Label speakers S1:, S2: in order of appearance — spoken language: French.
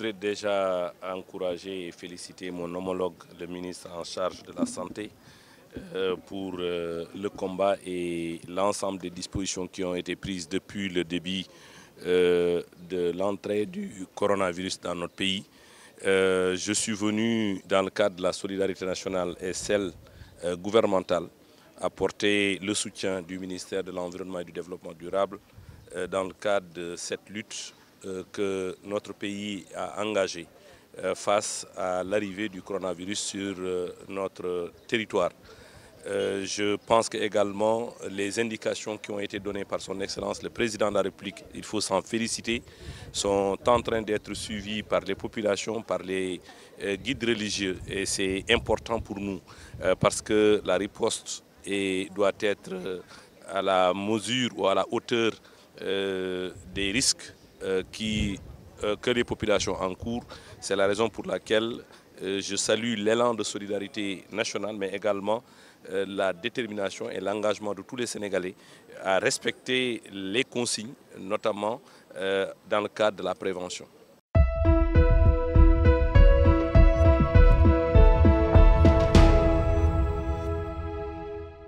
S1: Je voudrais déjà encourager et féliciter mon homologue, le ministre en charge de la Santé, euh, pour euh, le combat et l'ensemble des dispositions qui ont été prises depuis le début euh, de l'entrée du coronavirus dans notre pays. je suis venu dans le cadre de la solidarité nationale et celle gouvernementale apporter le soutien du ministère de l'Environnement et du Développement durable dans le cadre de cette lutte euh, que notre pays a engagé euh, face à l'arrivée du coronavirus sur euh, notre territoire. Je pense que également les indications qui ont été données par son Excellence le Président de la République, il faut s'en féliciter, sont en train d'être suivies par les populations, par les guides religieux. Et c'est important pour nous parce que la réponse doit être à la mesure ou à la hauteur des risques euh, que euh, les populations en cours. C'est la raison pour laquelle euh, je salue l'élan de solidarité nationale, mais également la détermination et l'engagement de tous les Sénégalais à respecter les consignes, notamment dans le cadre de la prévention.